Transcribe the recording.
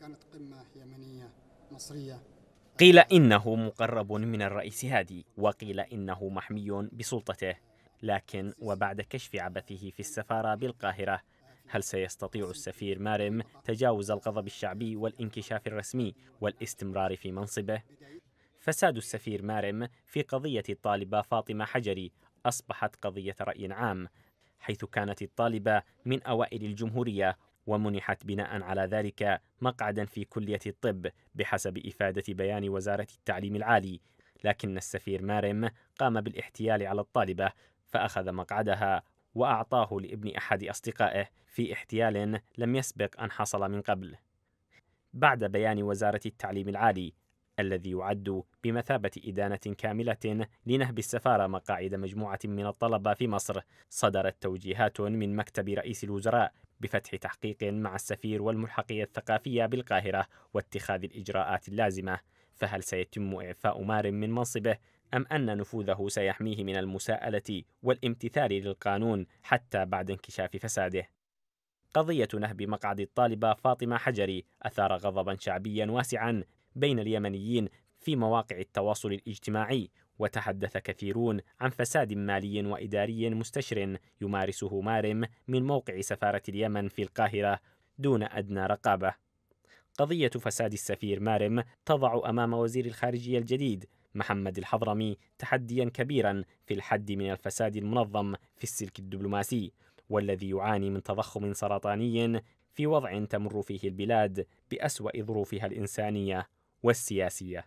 كانت قمة يمنية مصرية قيل إنه مقرب من الرئيس هادي وقيل إنه محمي بسلطته لكن وبعد كشف عبثه في السفارة بالقاهرة هل سيستطيع السفير مارم تجاوز الغضب الشعبي والانكشاف الرسمي والاستمرار في منصبه؟ فساد السفير مارم في قضية الطالبة فاطمة حجري أصبحت قضية رأي عام حيث كانت الطالبة من أوائل الجمهورية ومنحت بناء على ذلك مقعدا في كلية الطب بحسب إفادة بيان وزارة التعليم العالي لكن السفير مارم قام بالاحتيال على الطالبة فأخذ مقعدها وأعطاه لابن أحد أصدقائه في احتيال لم يسبق أن حصل من قبل بعد بيان وزارة التعليم العالي الذي يعد بمثابة إدانة كاملة لنهب السفارة مقاعد مجموعة من الطلبة في مصر صدرت توجيهات من مكتب رئيس الوزراء بفتح تحقيق مع السفير والملحقية الثقافية بالقاهرة واتخاذ الإجراءات اللازمة فهل سيتم إعفاء مار من منصبه أم أن نفوذه سيحميه من المساءلة والامتثال للقانون حتى بعد انكشاف فساده؟ قضية نهب مقعد الطالبة فاطمة حجري أثار غضبا شعبيا واسعا بين اليمنيين في مواقع التواصل الاجتماعي وتحدث كثيرون عن فساد مالي وإداري مستشر يمارسه مارم من موقع سفارة اليمن في القاهرة دون أدنى رقابة. قضية فساد السفير مارم تضع أمام وزير الخارجية الجديد محمد الحضرمي تحديا كبيرا في الحد من الفساد المنظم في السلك الدبلوماسي والذي يعاني من تضخم سرطاني في وضع تمر فيه البلاد بأسوأ ظروفها الإنسانية والسياسية